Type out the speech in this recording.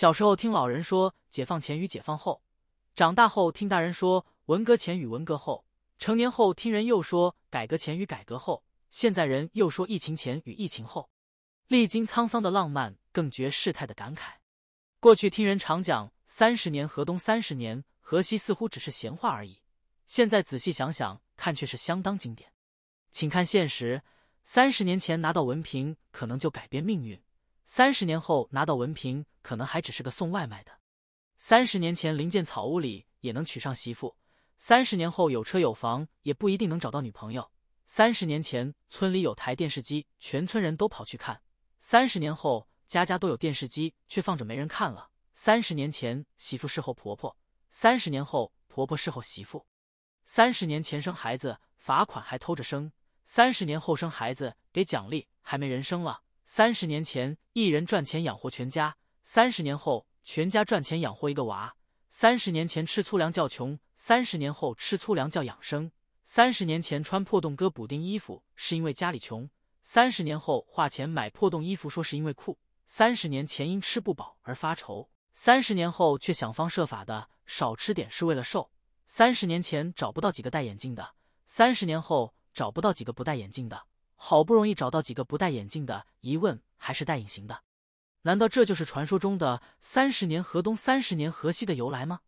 小时候听老人说解放前与解放后，长大后听大人说文革前与文革后，成年后听人又说改革前与改革后，现在人又说疫情前与疫情后，历经沧桑的浪漫更觉世态的感慨。过去听人常讲三十年河东三十年河西，似乎只是闲话而已，现在仔细想想看却是相当经典。请看现实，三十年前拿到文凭可能就改变命运。三十年后拿到文凭，可能还只是个送外卖的。三十年前，临间草屋里也能娶上媳妇；三十年后，有车有房也不一定能找到女朋友。三十年前，村里有台电视机，全村人都跑去看；三十年后，家家都有电视机，却放着没人看了。三十年前，媳妇侍候婆婆；三十年后，婆婆侍候媳妇。三十年前生孩子罚款还偷着生；三十年后生孩子给奖励，还没人生了。三十年前，一人赚钱养活全家；三十年后，全家赚钱养活一个娃。三十年前吃粗粮叫穷，三十年后吃粗粮叫养生。三十年前穿破洞哥补丁衣服是因为家里穷，三十年后花钱买破洞衣服说是因为酷。三十年前因吃不饱而发愁，三十年后却想方设法的少吃点是为了瘦。三十年前找不到几个戴眼镜的，三十年后找不到几个不戴眼镜的。好不容易找到几个不戴眼镜的，一问还是戴隐形的，难道这就是传说中的三十年河东，三十年河西的由来吗？